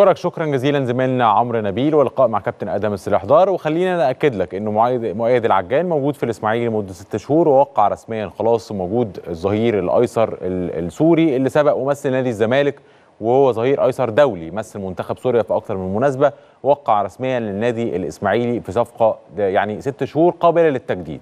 شكرك شكرا جزيلا زميلنا عمرو نبيل واللقاء مع كابتن ادم السلاح دار وخلينا ناكد لك انه مؤيد العجان موجود في الاسماعيلي لمده ست شهور ووقع رسميا خلاص موجود الظهير الايسر السوري اللي سبق ومثل نادي الزمالك وهو ظهير ايسر دولي مثل منتخب سوريا في اكثر من مناسبه وقع رسميا للنادي الاسماعيلي في صفقه يعني ست شهور قابله للتجديد